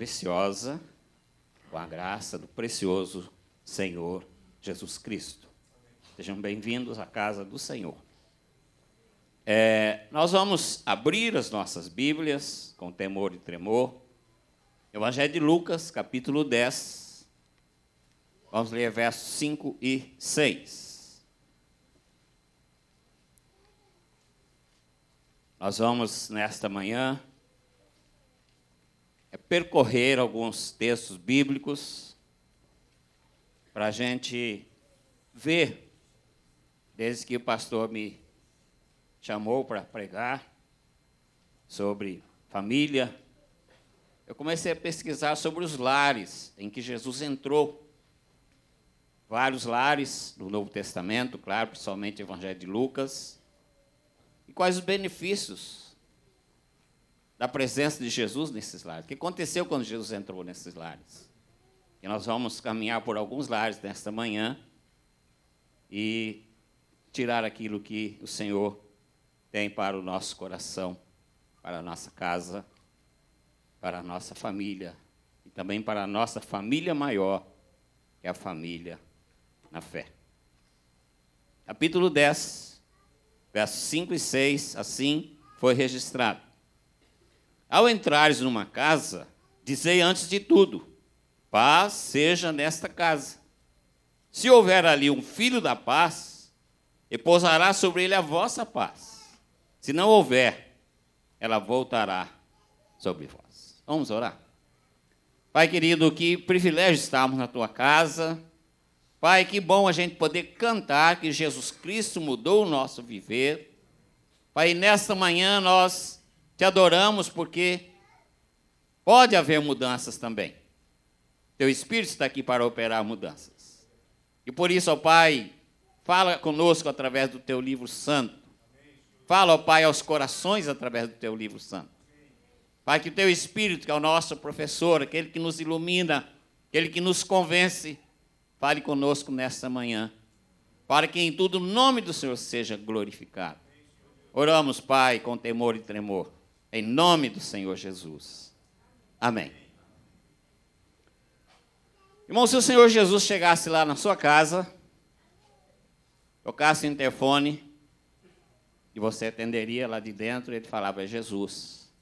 preciosa, com a graça do precioso Senhor Jesus Cristo. Sejam bem-vindos à casa do Senhor. É, nós vamos abrir as nossas Bíblias com temor e tremor. Evangelho de Lucas, capítulo 10. Vamos ler versos 5 e 6. Nós vamos, nesta manhã, é percorrer alguns textos bíblicos para a gente ver, desde que o pastor me chamou para pregar sobre família, eu comecei a pesquisar sobre os lares em que Jesus entrou. Vários lares do Novo Testamento, claro, principalmente o Evangelho de Lucas. E quais os benefícios da presença de Jesus nesses lares. O que aconteceu quando Jesus entrou nesses lares? E nós vamos caminhar por alguns lares nesta manhã e tirar aquilo que o Senhor tem para o nosso coração, para a nossa casa, para a nossa família e também para a nossa família maior, que é a família na fé. Capítulo 10, versos 5 e 6, assim foi registrado. Ao entrares numa casa, dizei antes de tudo: paz seja nesta casa. Se houver ali um filho da paz, repousará sobre ele a vossa paz. Se não houver, ela voltará sobre vós. Vamos orar. Pai querido, que privilégio estarmos na tua casa. Pai, que bom a gente poder cantar que Jesus Cristo mudou o nosso viver. Pai, nesta manhã nós te adoramos porque pode haver mudanças também. Teu Espírito está aqui para operar mudanças. E por isso, ó Pai, fala conosco através do teu livro santo. Fala, ó Pai, aos corações através do teu livro santo. Pai, que o teu Espírito, que é o nosso professor, aquele que nos ilumina, aquele que nos convence, fale conosco nesta manhã, para que em tudo o nome do Senhor seja glorificado. Oramos, Pai, com temor e tremor em nome do Senhor Jesus. Amém. Irmão, se o Senhor Jesus chegasse lá na sua casa, tocasse o interfone, e você atenderia lá de dentro, e ele falava, é Jesus.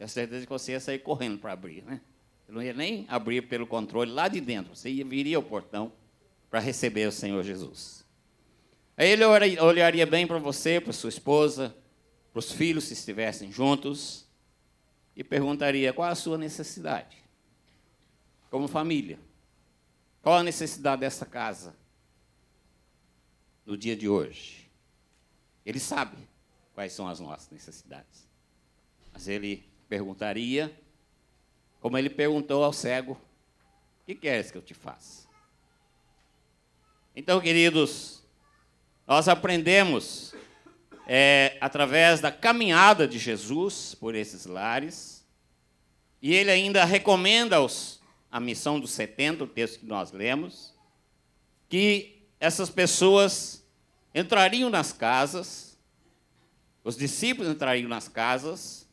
eu certeza que você ia sair correndo para abrir, né? Você não ia nem abrir pelo controle lá de dentro, você viria ao portão para receber o Senhor Jesus. Aí ele olharia bem para você, para sua esposa, para os filhos se estivessem juntos e perguntaria qual a sua necessidade, como família, qual a necessidade dessa casa no dia de hoje. Ele sabe quais são as nossas necessidades, mas ele perguntaria, como ele perguntou ao cego: O que queres que eu te faça? Então, queridos, nós aprendemos é, através da caminhada de Jesus por esses lares. E ele ainda recomenda-os a missão dos 70, o texto que nós lemos, que essas pessoas entrariam nas casas, os discípulos entrariam nas casas,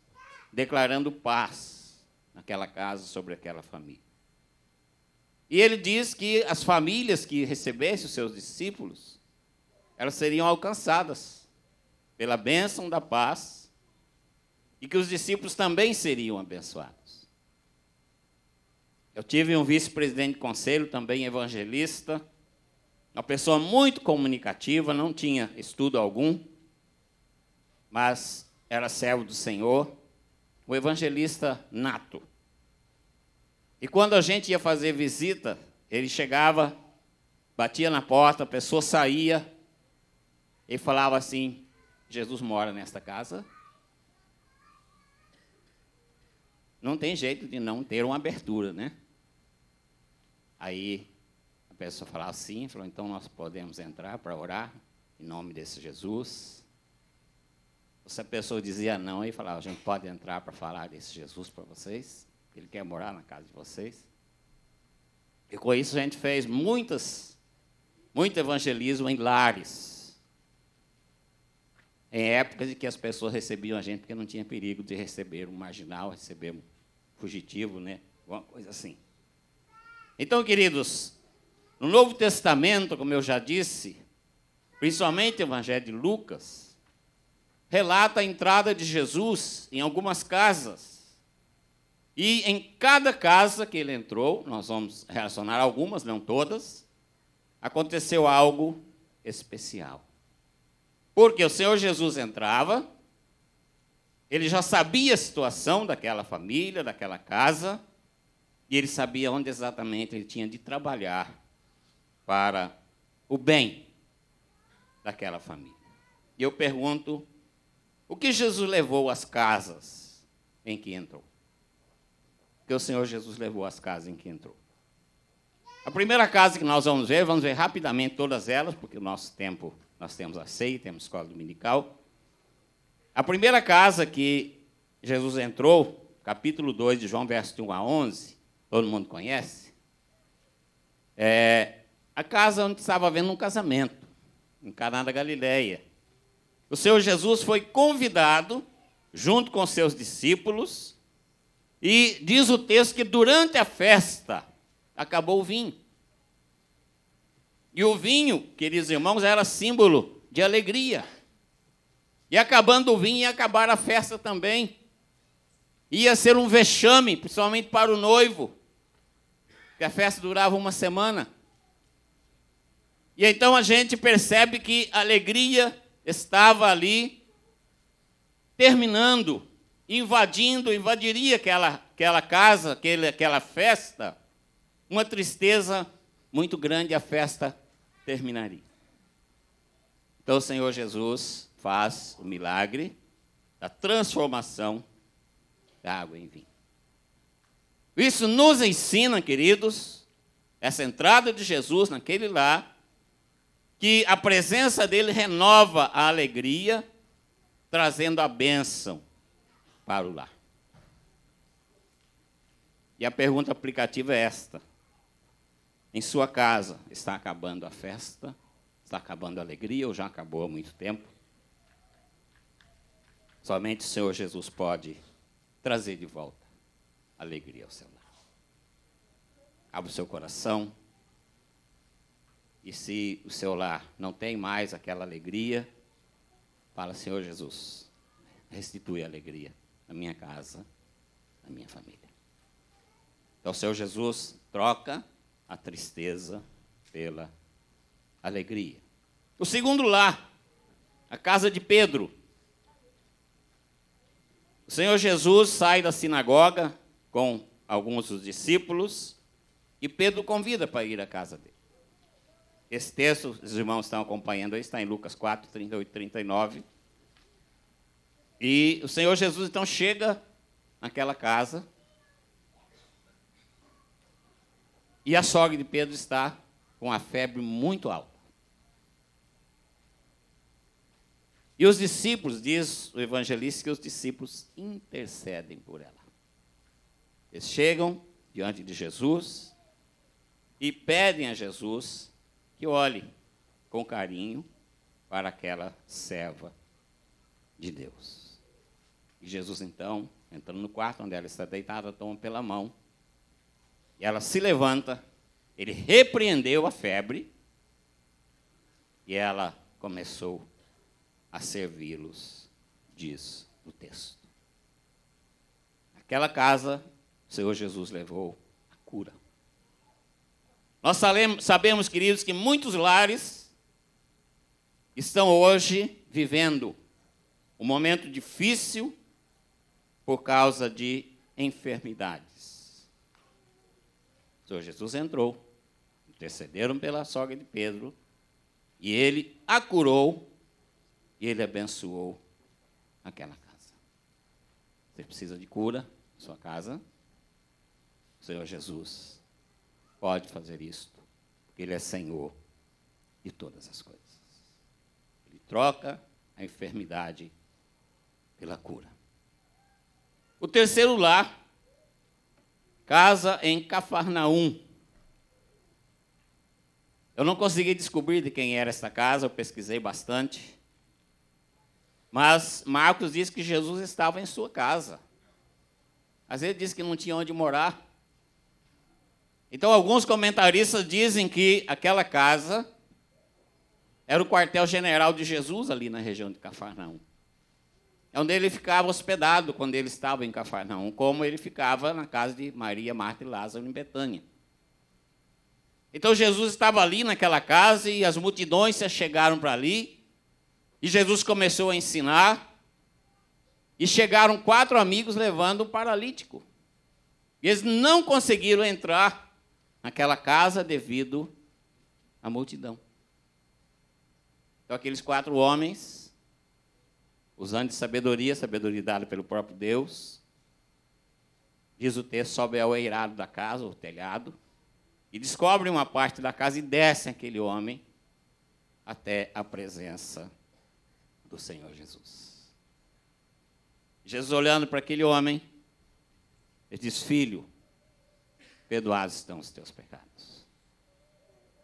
declarando paz naquela casa sobre aquela família. E ele diz que as famílias que recebessem os seus discípulos, elas seriam alcançadas pela bênção da paz e que os discípulos também seriam abençoados. Eu tive um vice-presidente de conselho, também evangelista, uma pessoa muito comunicativa, não tinha estudo algum, mas era servo do Senhor, o evangelista nato. E quando a gente ia fazer visita, ele chegava, batia na porta, a pessoa saía e falava assim: Jesus mora nesta casa. Não tem jeito de não ter uma abertura, né? Aí a pessoa fala assim, falou, então nós podemos entrar para orar em nome desse Jesus. Se a pessoa dizia não, aí falava, a gente pode entrar para falar desse Jesus para vocês? Ele quer morar na casa de vocês? E com isso a gente fez muitas, muito evangelismo em lares em épocas em que as pessoas recebiam a gente porque não tinha perigo de receber um marginal, receber um fugitivo, né? Alguma coisa assim. Então, queridos, no Novo Testamento, como eu já disse, principalmente o Evangelho de Lucas, relata a entrada de Jesus em algumas casas. E em cada casa que ele entrou, nós vamos relacionar algumas, não todas, aconteceu algo especial. Porque o Senhor Jesus entrava, ele já sabia a situação daquela família, daquela casa, e ele sabia onde exatamente ele tinha de trabalhar para o bem daquela família. E eu pergunto: o que Jesus levou às casas em que entrou? O que o Senhor Jesus levou às casas em que entrou? A primeira casa que nós vamos ver, vamos ver rapidamente todas elas, porque o nosso tempo nós temos a ceia, temos a escola dominical. A primeira casa que Jesus entrou, capítulo 2 de João, verso de 1 a 11, todo mundo conhece, é a casa onde estava havendo um casamento, em Caná da Galileia. O Senhor Jesus foi convidado, junto com seus discípulos, e diz o texto que durante a festa acabou o vinho. E o vinho, queridos irmãos, era símbolo de alegria. E acabando o vinho, ia acabar a festa também. Ia ser um vexame, principalmente para o noivo, que a festa durava uma semana. E então a gente percebe que a alegria estava ali terminando, invadindo, invadiria aquela, aquela casa, aquele, aquela festa, uma tristeza muito grande a festa terminaria. Então, o Senhor Jesus faz o milagre da transformação da água em vinho. Isso nos ensina, queridos, essa entrada de Jesus naquele lá, que a presença dele renova a alegria, trazendo a bênção para o lar. E a pergunta aplicativa é esta: em sua casa. Está acabando a festa, está acabando a alegria, ou já acabou há muito tempo. Somente o Senhor Jesus pode trazer de volta alegria ao seu lar. Abra o seu coração. E se o seu lar não tem mais aquela alegria, fala, Senhor Jesus, restitui a alegria na minha casa, na minha família. Então, Senhor Jesus troca a tristeza pela alegria. O segundo lá, a casa de Pedro. O Senhor Jesus sai da sinagoga com alguns dos discípulos e Pedro convida para ir à casa dele. Esse texto, os irmãos estão acompanhando aí, está em Lucas 4, 38 e 39. E o Senhor Jesus então chega naquela casa E a sogra de Pedro está com a febre muito alta. E os discípulos, diz o evangelista, que os discípulos intercedem por ela. Eles chegam diante de Jesus e pedem a Jesus que olhe com carinho para aquela serva de Deus. E Jesus, então, entrando no quarto onde ela está deitada, toma pela mão e ela se levanta, ele repreendeu a febre e ela começou a servi-los, diz o texto. Naquela casa, o Senhor Jesus levou a cura. Nós sabemos, queridos, que muitos lares estão hoje vivendo um momento difícil por causa de enfermidades. Senhor Jesus entrou, intercederam pela sogra de Pedro, e ele a curou, e ele abençoou aquela casa. Você precisa de cura em sua casa? O Senhor Jesus pode fazer isto. Ele é Senhor de todas as coisas. Ele troca a enfermidade pela cura. O terceiro lá casa em Cafarnaum. Eu não consegui descobrir de quem era essa casa, eu pesquisei bastante. Mas Marcos diz que Jesus estava em sua casa. Mas ele disse que não tinha onde morar. Então, alguns comentaristas dizem que aquela casa era o quartel-general de Jesus ali na região de Cafarnaum. É onde ele ficava hospedado quando ele estava em Cafarnaum, como ele ficava na casa de Maria, Marta e Lázaro em Betânia. Então Jesus estava ali naquela casa e as multidões se chegaram para ali, e Jesus começou a ensinar. E chegaram quatro amigos levando um paralítico. E eles não conseguiram entrar naquela casa devido à multidão. Então aqueles quatro homens usando de sabedoria, sabedoria dada pelo próprio Deus. Diz o texto: sobe ao eirado da casa, o telhado, e descobre uma parte da casa e desce aquele homem até a presença do Senhor Jesus. Jesus olhando para aquele homem, ele diz: Filho, perdoados estão os teus pecados.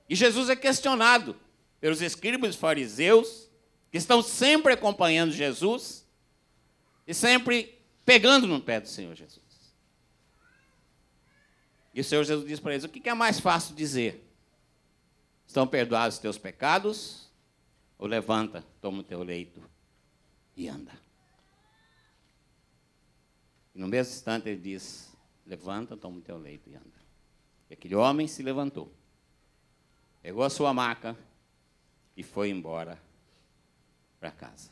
E Jesus é questionado pelos escribas e fariseus que estão sempre acompanhando Jesus e sempre pegando no pé do Senhor Jesus. E o Senhor Jesus diz para eles: o que é mais fácil dizer? Estão perdoados os teus pecados? Ou levanta, toma o teu leito e anda. E no mesmo instante ele diz: levanta, toma o teu leito e anda. E aquele homem se levantou, pegou a sua maca e foi embora para casa.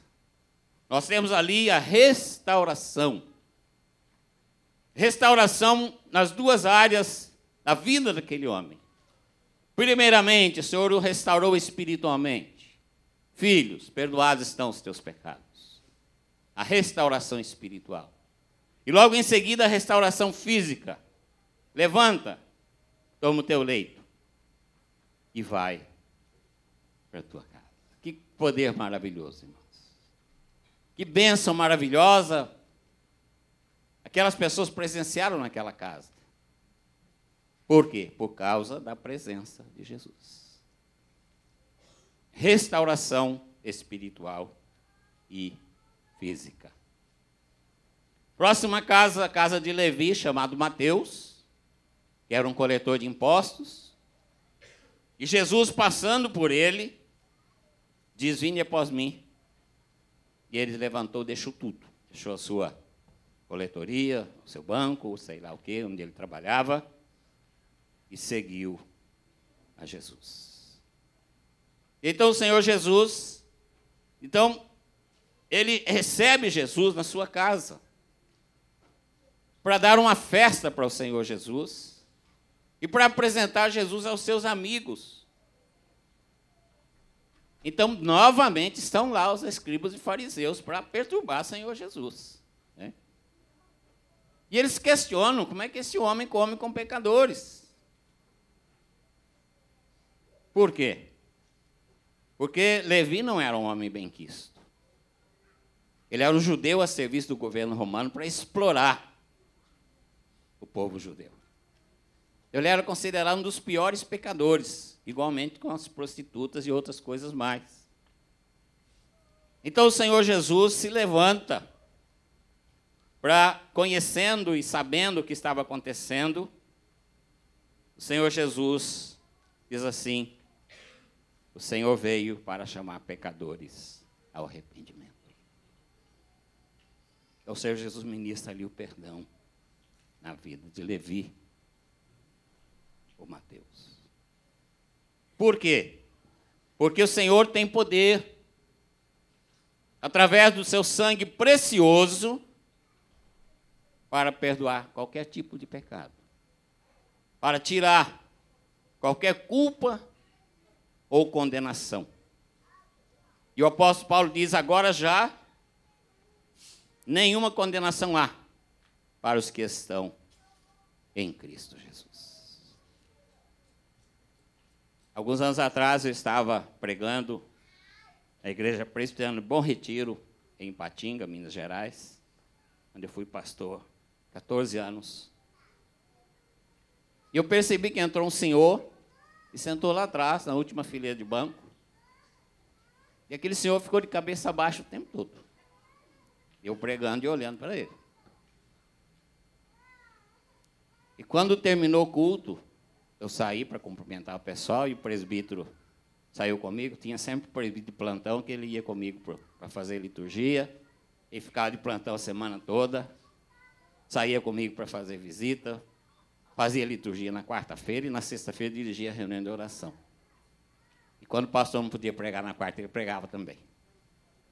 Nós temos ali a restauração. Restauração nas duas áreas da vida daquele homem. Primeiramente, o Senhor o restaurou espiritualmente. Filhos, perdoados estão os teus pecados. A restauração espiritual. E logo em seguida, a restauração física. Levanta, toma o teu leito e vai para a tua poder maravilhoso, irmãos. Que bênção maravilhosa aquelas pessoas presenciaram naquela casa. Por quê? Por causa da presença de Jesus. Restauração espiritual e física. Próxima casa, a casa de Levi, chamado Mateus, que era um coletor de impostos. E Jesus, passando por ele, diz: Vinde após mim. E ele levantou, deixou tudo. Deixou a sua coletoria, o seu banco, sei lá o que, onde ele trabalhava, e seguiu a Jesus. Então o Senhor Jesus, então, ele recebe Jesus na sua casa para dar uma festa para o Senhor Jesus e para apresentar Jesus aos seus amigos. Então, novamente, estão lá os escribas e fariseus para perturbar o Senhor Jesus. Né? E eles questionam como é que esse homem come com pecadores. Por quê? Porque Levi não era um homem benquisto. Ele era um judeu a serviço do governo romano para explorar o povo judeu. Ele era considerado um dos piores pecadores, igualmente com as prostitutas e outras coisas mais. Então o Senhor Jesus se levanta para, conhecendo e sabendo o que estava acontecendo, o Senhor Jesus diz assim: O Senhor veio para chamar pecadores ao arrependimento. Então, o Senhor Jesus ministra ali o perdão na vida de Levi o Mateus. Por quê? Porque o Senhor tem poder. Através do seu sangue precioso, para perdoar qualquer tipo de pecado, para tirar qualquer culpa ou condenação. E o apóstolo Paulo diz: agora já nenhuma condenação há para os que estão em Cristo Jesus. Alguns anos atrás eu estava pregando na igreja presbiteriana Bom Retiro, em Patinga, Minas Gerais, onde eu fui pastor 14 anos. E eu percebi que entrou um senhor e sentou lá atrás, na última fileira de banco. E aquele senhor ficou de cabeça baixa o tempo todo. Eu pregando e olhando para ele. E quando terminou o culto, eu saí para cumprimentar o pessoal e o presbítero saiu comigo. Tinha sempre o presbítero de plantão que ele ia comigo para fazer liturgia e ficava de plantão a semana toda. Saía comigo para fazer visita, fazia liturgia na quarta-feira e na sexta-feira dirigia a reunião de oração. E quando o pastor não podia pregar na quarta, ele pregava também.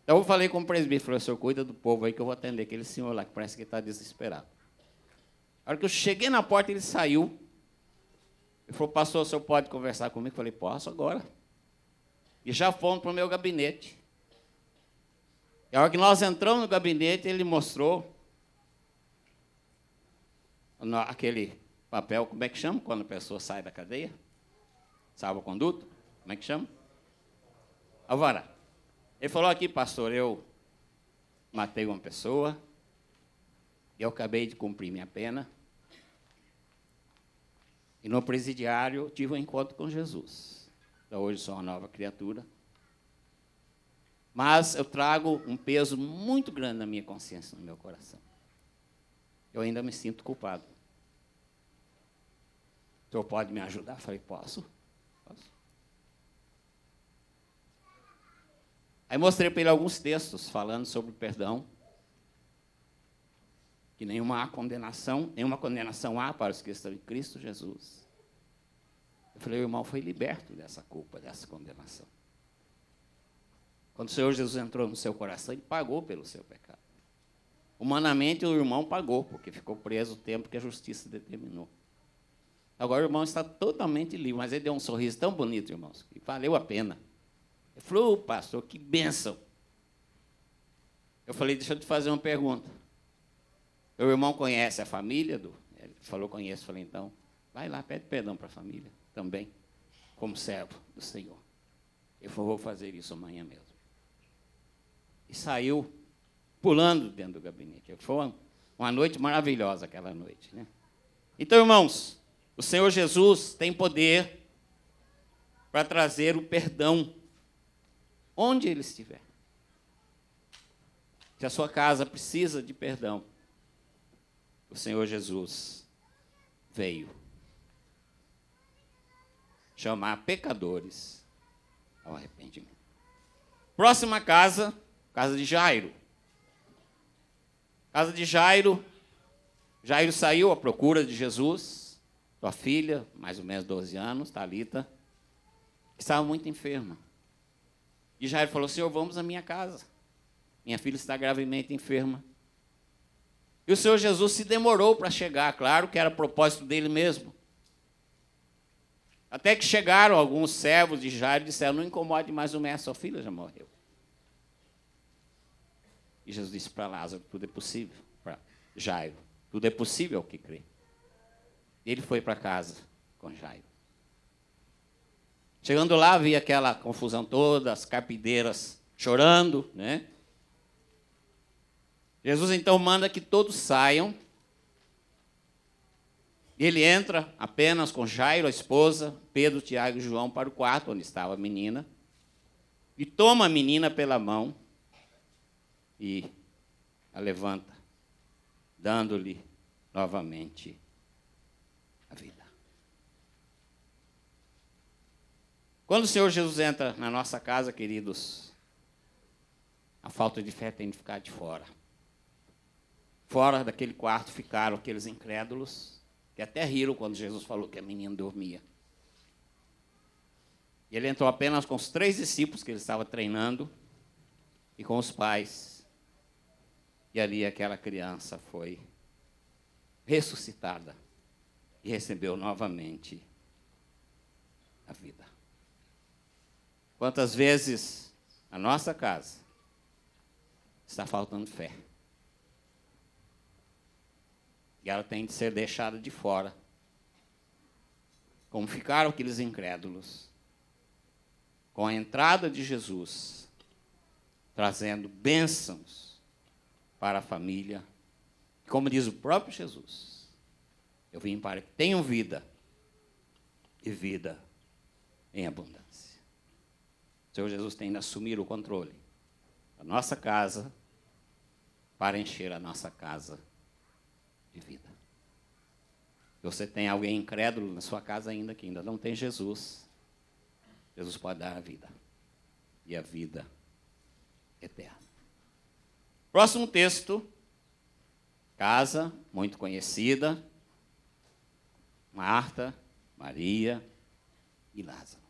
Então eu falei com o presbítero, falei, senhor, cuida do povo aí que eu vou atender aquele senhor lá, que parece que está desesperado. A hora que eu cheguei na porta, ele saiu, ele falou, pastor, o senhor pode conversar comigo? Eu falei, posso agora. E já fomos para o meu gabinete. E a hora que nós entramos no gabinete, ele mostrou aquele papel, como é que chama quando a pessoa sai da cadeia? Salva conduto? Como é que chama? Alvará. Ele falou aqui, pastor, eu matei uma pessoa, eu acabei de cumprir minha pena, e no presidiário tive um encontro com Jesus. Então, hoje sou uma nova criatura. Mas eu trago um peso muito grande na minha consciência, no meu coração. Eu ainda me sinto culpado. O senhor pode me ajudar? Eu falei, posso? Posso. Aí mostrei para ele alguns textos falando sobre perdão que nenhuma há condenação, nenhuma condenação há para os que estão em Cristo Jesus. Eu falei, o irmão foi liberto dessa culpa, dessa condenação. Quando o Senhor Jesus entrou no seu coração, ele pagou pelo seu pecado. Humanamente, o irmão pagou, porque ficou preso o tempo que a justiça determinou. Agora o irmão está totalmente livre, mas ele deu um sorriso tão bonito, irmãos, que valeu a pena. Ele falou, pastor, que bênção. Eu falei, deixa eu te fazer uma pergunta. Meu irmão conhece a família do. Ele falou, conheço. Falei, então, vai lá, pede perdão para a família também, como servo do Senhor. Eu vou fazer isso amanhã mesmo. E saiu pulando dentro do gabinete. Foi uma, uma noite maravilhosa aquela noite. Né? Então, irmãos, o Senhor Jesus tem poder para trazer o perdão onde ele estiver. Se a sua casa precisa de perdão, o Senhor Jesus veio chamar pecadores ao arrependimento. Próxima casa, casa de Jairo. Casa de Jairo. Jairo saiu à procura de Jesus, sua filha, mais ou menos 12 anos, Talita, que estava muito enferma. E Jairo falou: "Senhor, vamos à minha casa. Minha filha está gravemente enferma." E o Senhor Jesus se demorou para chegar, claro que era propósito dele mesmo. Até que chegaram alguns servos de Jairo e disseram: Não incomode mais o mestre, sua filha já morreu. E Jesus disse para Lázaro: Tudo é possível. Para Jairo: Tudo é possível ao que crê. Ele foi para casa com Jairo. Chegando lá, vi aquela confusão toda, as carpideiras chorando, né? Jesus então manda que todos saiam. Ele entra apenas com Jairo, a esposa, Pedro, Tiago e João para o quarto onde estava a menina. E toma a menina pela mão e a levanta, dando-lhe novamente a vida. Quando o Senhor Jesus entra na nossa casa, queridos, a falta de fé tem de ficar de fora. Fora daquele quarto ficaram aqueles incrédulos que até riram quando Jesus falou que a menina dormia. E ele entrou apenas com os três discípulos que ele estava treinando e com os pais. E ali aquela criança foi ressuscitada e recebeu novamente a vida. Quantas vezes a nossa casa está faltando fé? E ela tem de ser deixada de fora. Como ficaram aqueles incrédulos? Com a entrada de Jesus, trazendo bênçãos para a família. Como diz o próprio Jesus, eu vim para que tenham vida e vida em abundância. O Senhor Jesus tem de assumir o controle da nossa casa para encher a nossa casa vida. Você tem alguém incrédulo na sua casa ainda que ainda não tem Jesus. Jesus pode dar a vida. E a vida eterna. Próximo texto. Casa muito conhecida. Marta, Maria e Lázaro.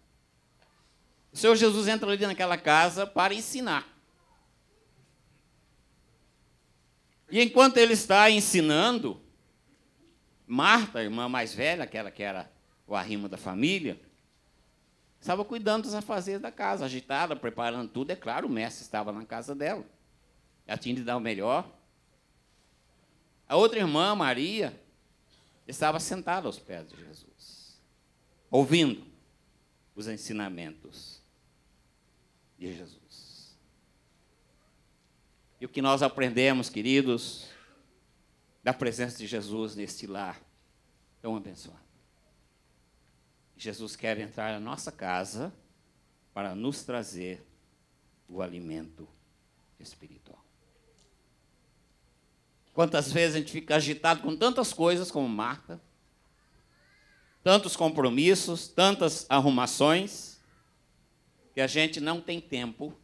O Senhor Jesus entra ali naquela casa para ensinar. E enquanto ele está ensinando, Marta, a irmã mais velha, aquela que era o arrimo da família, estava cuidando dos afazeres da casa, agitada, preparando tudo. É claro, o mestre estava na casa dela. Ela tinha de dar o melhor. A outra irmã, Maria, estava sentada aos pés de Jesus, ouvindo os ensinamentos de Jesus. E o que nós aprendemos, queridos, da presença de Jesus neste lar tão é abençoado. Jesus quer entrar na nossa casa para nos trazer o alimento espiritual. Quantas vezes a gente fica agitado com tantas coisas como Marta, tantos compromissos, tantas arrumações, que a gente não tem tempo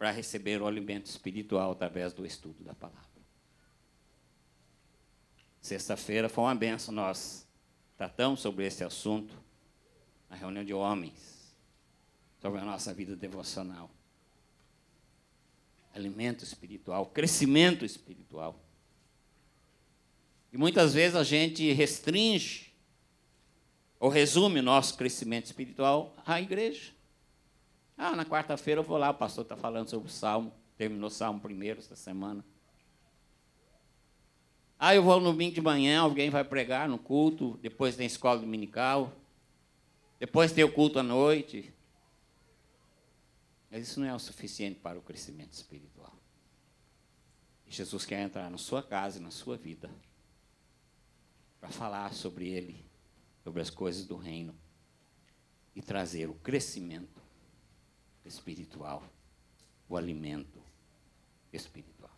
para receber o alimento espiritual através do estudo da palavra. Sexta-feira foi uma benção, nós tratamos sobre esse assunto na reunião de homens, sobre a nossa vida devocional. Alimento espiritual, crescimento espiritual. E muitas vezes a gente restringe ou resume nosso crescimento espiritual à igreja. Ah, na quarta-feira eu vou lá, o pastor está falando sobre o Salmo, terminou o Salmo primeiro esta semana. Ah, eu vou no domingo de manhã, alguém vai pregar no culto, depois tem escola dominical, depois tem o culto à noite. Mas isso não é o suficiente para o crescimento espiritual. E Jesus quer entrar na sua casa e na sua vida para falar sobre Ele, sobre as coisas do reino e trazer o crescimento espiritual. O alimento espiritual.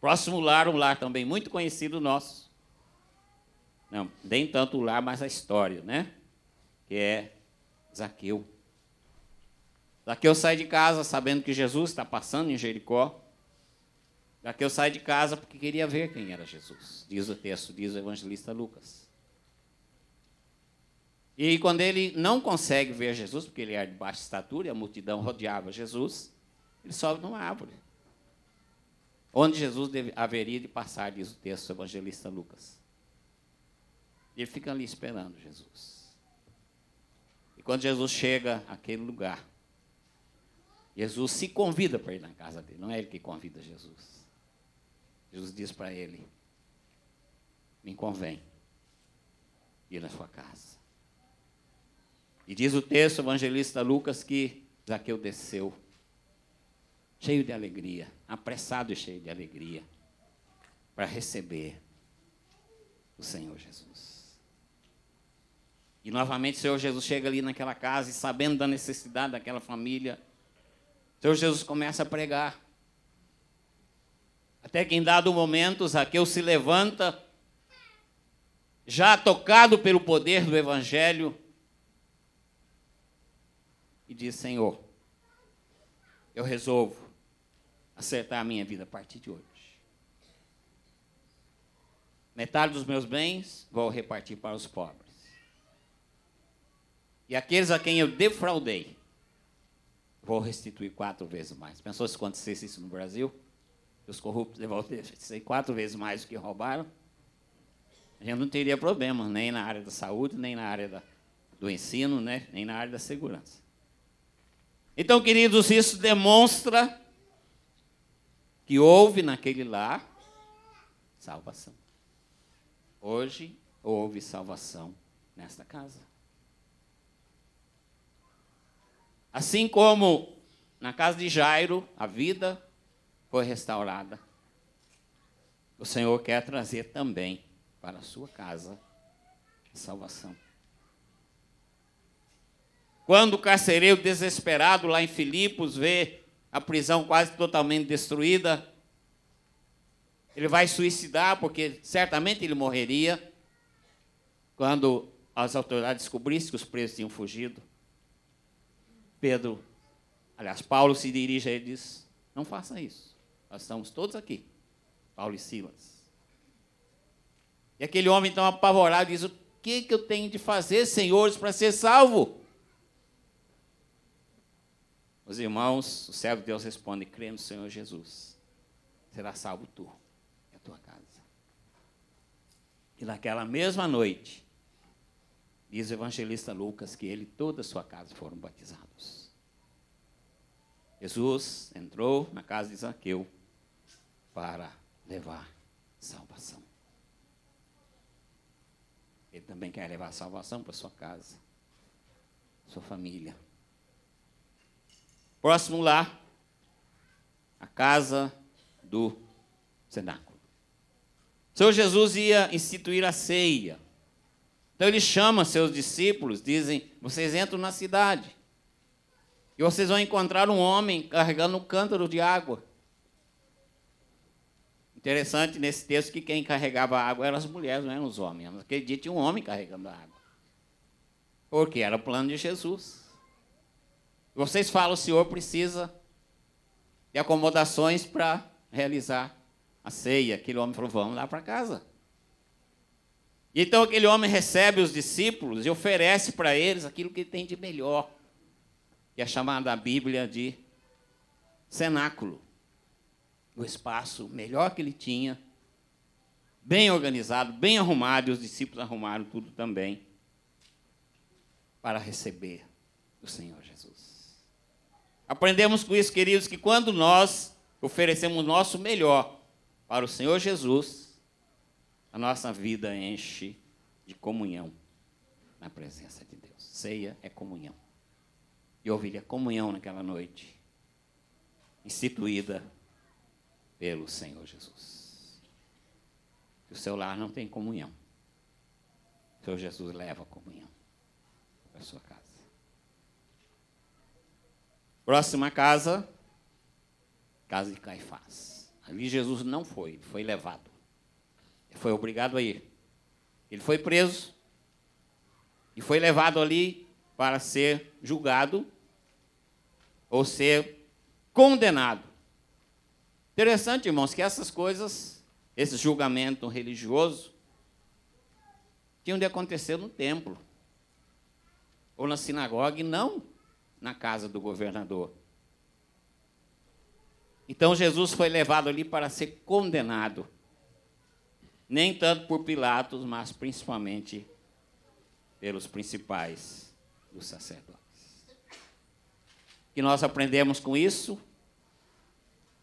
Próximo lar, um lar também muito conhecido nosso. Não, nem tanto o lar, mas a história, né? Que é Zaqueu. Zaqueu sai de casa sabendo que Jesus está passando em Jericó. Zaqueu sai de casa porque queria ver quem era Jesus, diz o texto, diz o evangelista Lucas. E quando ele não consegue ver Jesus, porque ele era é de baixa estatura e a multidão rodeava Jesus, ele sobe numa árvore. Onde Jesus haveria de passar, diz o texto do evangelista Lucas. Ele fica ali esperando Jesus. E quando Jesus chega àquele lugar, Jesus se convida para ir na casa dele, não é ele que convida Jesus. Jesus diz para ele: Me convém ir na sua casa. E diz o texto evangelista Lucas que Zaqueu desceu, cheio de alegria, apressado e cheio de alegria, para receber o Senhor Jesus. E novamente o Senhor Jesus chega ali naquela casa e sabendo da necessidade daquela família, o Senhor Jesus começa a pregar. Até que em dado momento, Zaqueu se levanta, já tocado pelo poder do Evangelho, e diz: Senhor, eu resolvo acertar a minha vida a partir de hoje. Metade dos meus bens vou repartir para os pobres. E aqueles a quem eu defraudei, vou restituir quatro vezes mais. Pensou se acontecesse isso no Brasil? Os corruptos devolvessem quatro vezes mais do que roubaram? A gente não teria problema, nem na área da saúde, nem na área da, do ensino, né? nem na área da segurança. Então, queridos, isso demonstra que houve naquele lar salvação. Hoje houve salvação nesta casa. Assim como na casa de Jairo, a vida foi restaurada. O Senhor quer trazer também para a sua casa a salvação. Quando o carcereiro desesperado lá em Filipos vê a prisão quase totalmente destruída, ele vai suicidar, porque certamente ele morreria quando as autoridades descobrissem que os presos tinham fugido. Pedro, aliás, Paulo se dirige a ele e diz: Não faça isso, nós estamos todos aqui, Paulo e Silas. E aquele homem, então, apavorado, diz: O que, que eu tenho de fazer, senhores, para ser salvo? Os irmãos, o servo de Deus responde: crê no Senhor Jesus, será salvo tu e a tua casa. E naquela mesma noite, diz o evangelista Lucas que ele e toda a sua casa foram batizados. Jesus entrou na casa de Zaqueu para levar salvação. Ele também quer levar salvação para sua casa, sua família. Próximo lá, a casa do cenáculo. O Senhor Jesus ia instituir a ceia. Então ele chama seus discípulos, dizem: vocês entram na cidade e vocês vão encontrar um homem carregando um cântaro de água. Interessante nesse texto que quem carregava água eram as mulheres, não eram os homens. Naquele dia tinha um homem carregando água. Porque era o plano de Jesus. Vocês falam, o Senhor precisa de acomodações para realizar a ceia. Aquele homem falou, vamos lá para casa. E então aquele homem recebe os discípulos e oferece para eles aquilo que ele tem de melhor, que é chamado na Bíblia de cenáculo. O espaço melhor que ele tinha, bem organizado, bem arrumado, e os discípulos arrumaram tudo também para receber o Senhor Jesus. Aprendemos com isso, queridos, que quando nós oferecemos o nosso melhor para o Senhor Jesus, a nossa vida enche de comunhão na presença de Deus. Ceia é comunhão. E houve a comunhão naquela noite, instituída pelo Senhor Jesus. Se o seu lar não tem comunhão, o Senhor Jesus leva a comunhão para a sua casa. Próxima casa, casa de Caifás. Ali Jesus não foi, foi levado. Ele foi obrigado a ir. Ele foi preso e foi levado ali para ser julgado ou ser condenado. Interessante, irmãos, que essas coisas, esse julgamento religioso, tinham de acontecer no templo ou na sinagoga e não na casa do governador. Então Jesus foi levado ali para ser condenado, nem tanto por Pilatos, mas principalmente pelos principais dos sacerdotes. O que nós aprendemos com isso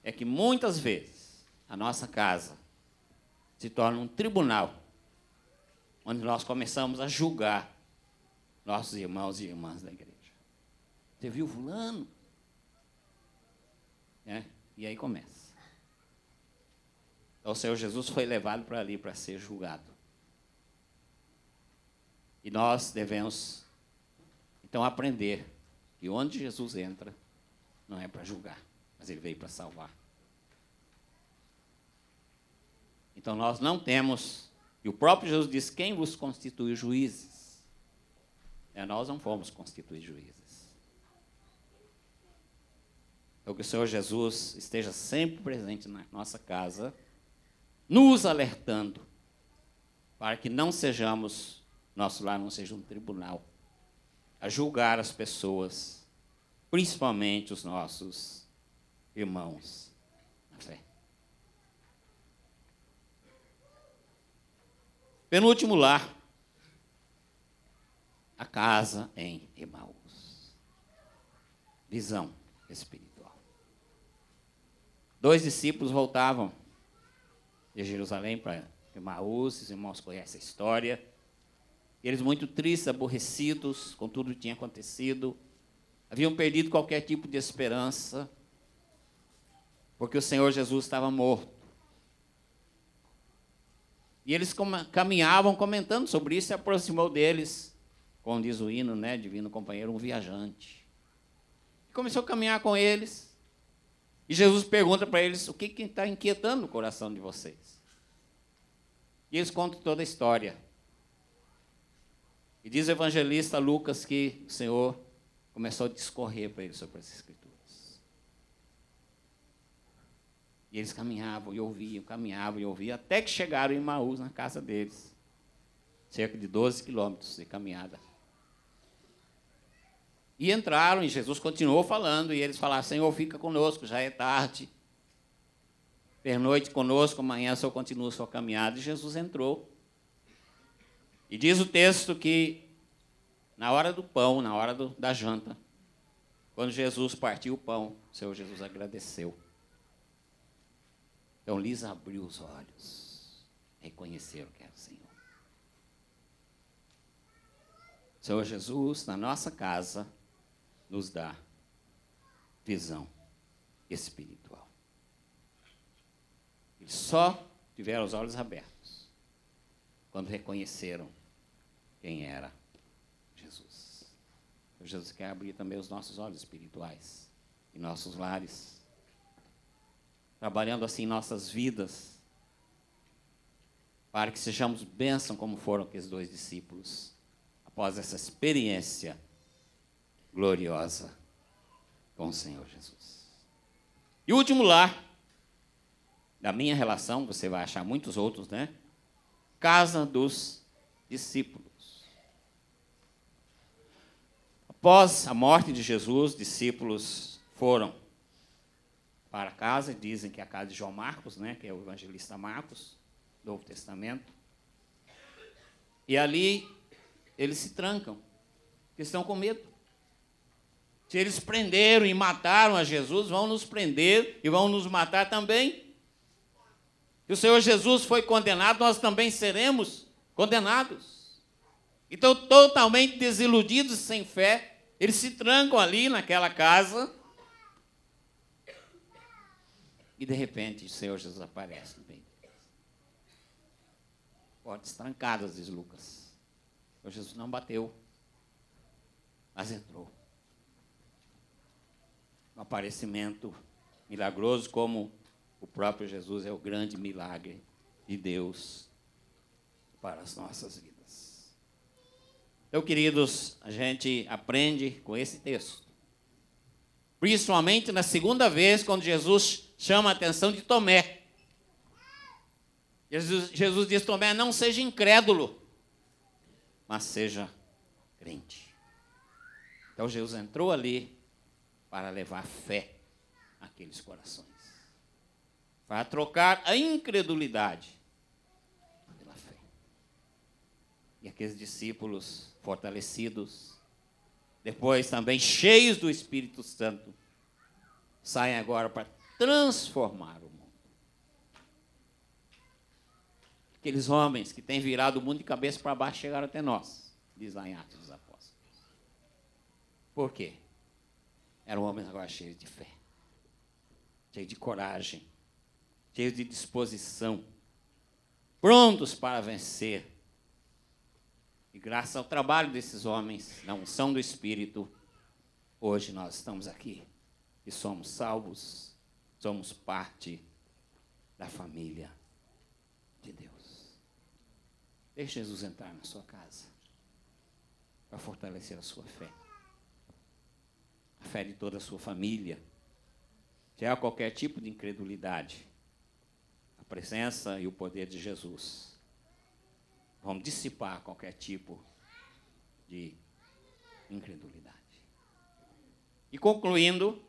é que muitas vezes a nossa casa se torna um tribunal onde nós começamos a julgar nossos irmãos e irmãs da igreja. Você viu fulano? Né? E aí começa. Então, o Senhor Jesus foi levado para ali para ser julgado. E nós devemos, então, aprender que onde Jesus entra, não é para julgar, mas ele veio para salvar. Então nós não temos, e o próprio Jesus diz: quem vos constitui juízes? É, nós não fomos constituir juízes. Então, que o Senhor Jesus esteja sempre presente na nossa casa, nos alertando, para que não sejamos, nosso lar não seja um tribunal, a julgar as pessoas, principalmente os nossos irmãos na fé. Penúltimo lar, a casa em Emaús. Visão espírita. Dois discípulos voltavam de Jerusalém para Emaús, os irmãos conhecem a história. Eles muito tristes, aborrecidos com tudo que tinha acontecido, haviam perdido qualquer tipo de esperança, porque o Senhor Jesus estava morto. E eles caminhavam comentando sobre isso, se aproximou deles, como diz o hino, né, divino companheiro, um viajante. E começou a caminhar com eles, e Jesus pergunta para eles: o que está inquietando o coração de vocês? E eles contam toda a história. E diz o evangelista Lucas que o Senhor começou a discorrer para eles sobre as Escrituras. E eles caminhavam e ouviam, caminhavam e ouviam, até que chegaram em Maús, na casa deles. Cerca de 12 quilômetros de caminhada. E entraram, e Jesus continuou falando, e eles falaram: Senhor, fica conosco, já é tarde. Pernoite conosco, amanhã senhor continua sua caminhada. E Jesus entrou. E diz o texto que, na hora do pão, na hora do, da janta, quando Jesus partiu o pão, o Senhor Jesus agradeceu. Então lhes abriu os olhos, reconheceram que era o Senhor. Senhor Jesus, na nossa casa, nos dá visão espiritual. Eles só tiveram os olhos abertos quando reconheceram quem era Jesus. O então, Jesus quer abrir também os nossos olhos espirituais em nossos lares, trabalhando assim nossas vidas, para que sejamos bênção como foram aqueles dois discípulos após essa experiência gloriosa com o Senhor Jesus. E o último lar da minha relação, você vai achar muitos outros, né? Casa dos discípulos. Após a morte de Jesus, discípulos foram para casa, dizem que é a casa de João Marcos, né, que é o evangelista Marcos, do Novo Testamento. E ali eles se trancam, porque estão com medo. Se eles prenderam e mataram a Jesus, vão nos prender e vão nos matar também. Se o Senhor Jesus foi condenado, nós também seremos condenados. Então, totalmente desiludidos, sem fé, eles se trancam ali naquela casa. E de repente o Senhor Jesus aparece Portas trancadas, diz Lucas. O Jesus não bateu, mas entrou um aparecimento milagroso, como o próprio Jesus é o grande milagre de Deus para as nossas vidas. Então, queridos, a gente aprende com esse texto. Principalmente na segunda vez, quando Jesus chama a atenção de Tomé. Jesus, Jesus diz: Tomé, não seja incrédulo, mas seja crente. Então Jesus entrou ali para levar fé àqueles corações, para trocar a incredulidade pela fé. E aqueles discípulos fortalecidos, depois também cheios do Espírito Santo, saem agora para transformar o mundo. Aqueles homens que têm virado o mundo de cabeça para baixo chegaram até nós, diz lá em Atos dos Apóstolos. Por quê? Eram homens agora cheios de fé, cheios de coragem, cheios de disposição, prontos para vencer. E graças ao trabalho desses homens, na unção do Espírito, hoje nós estamos aqui e somos salvos, somos parte da família de Deus. Deixe Jesus entrar na sua casa para fortalecer a sua fé fé de toda a sua família. há qualquer tipo de incredulidade. A presença e o poder de Jesus vão dissipar qualquer tipo de incredulidade. E concluindo,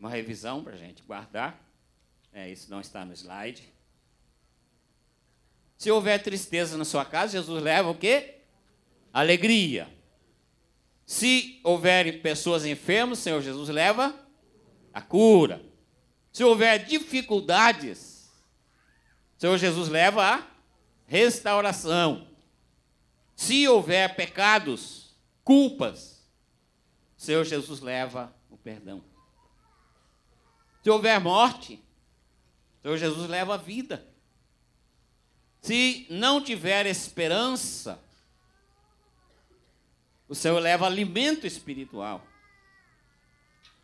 uma revisão para a gente guardar. É, isso não está no slide. Se houver tristeza na sua casa, Jesus leva o quê? Alegria. Se houverem pessoas enfermas, Senhor Jesus leva a cura. Se houver dificuldades, Senhor Jesus leva a restauração. Se houver pecados, culpas, Senhor Jesus leva o perdão. Se houver morte, Senhor Jesus leva a vida. Se não tiver esperança, o Senhor leva alimento espiritual.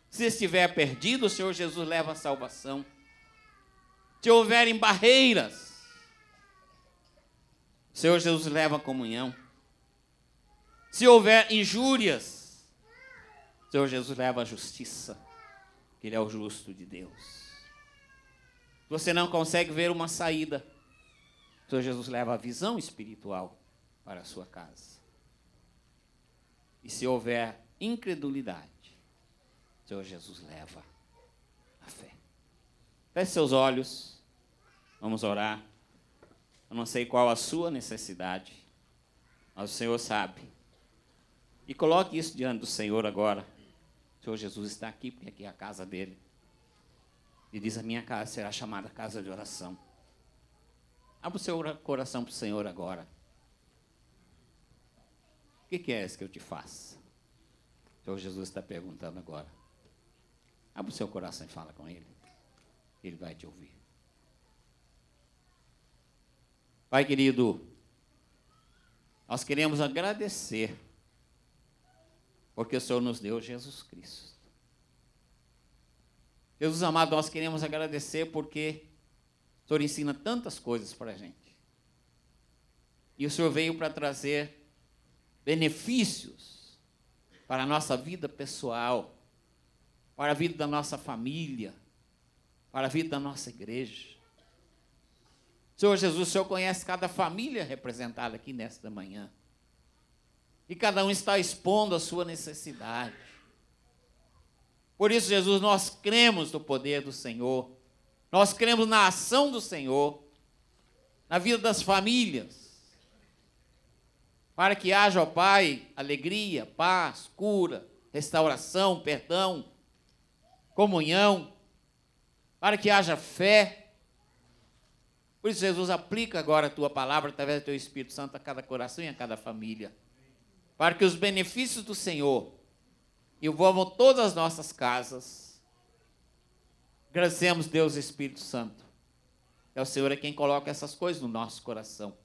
Se estiver perdido, o Senhor Jesus leva a salvação. Se houverem barreiras, o Senhor Jesus leva a comunhão. Se houver injúrias, o Senhor Jesus leva a justiça, que Ele é o justo de Deus. Se Você não consegue ver uma saída, o Senhor Jesus leva a visão espiritual para a sua casa. E se houver incredulidade, o Senhor Jesus leva a fé. Feche seus olhos, vamos orar. Eu não sei qual a sua necessidade, mas o Senhor sabe. E coloque isso diante do Senhor agora. O Senhor Jesus está aqui, porque aqui é a casa dele. E diz: A minha casa será chamada casa de oração. Abra o seu coração para o Senhor agora que queres é que eu te faça? Então Jesus está perguntando agora. Abre o seu coração e fala com Ele. Ele vai te ouvir. Pai querido, nós queremos agradecer, porque o Senhor nos deu Jesus Cristo. Jesus amado, nós queremos agradecer porque o Senhor ensina tantas coisas para a gente. E o Senhor veio para trazer benefícios para a nossa vida pessoal, para a vida da nossa família, para a vida da nossa igreja. Senhor Jesus, o Senhor conhece cada família representada aqui nesta manhã. E cada um está expondo a sua necessidade. Por isso, Jesus, nós cremos no poder do Senhor. Nós cremos na ação do Senhor na vida das famílias, para que haja, ó Pai, alegria, paz, cura, restauração, perdão, comunhão, para que haja fé. Por isso, Jesus, aplica agora a tua palavra através do teu Espírito Santo a cada coração e a cada família, para que os benefícios do Senhor envolvam todas as nossas casas. Agradecemos, Deus Espírito Santo. É o Senhor é quem coloca essas coisas no nosso coração.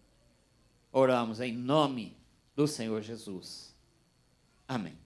Oramos em nome do Senhor Jesus. Amém.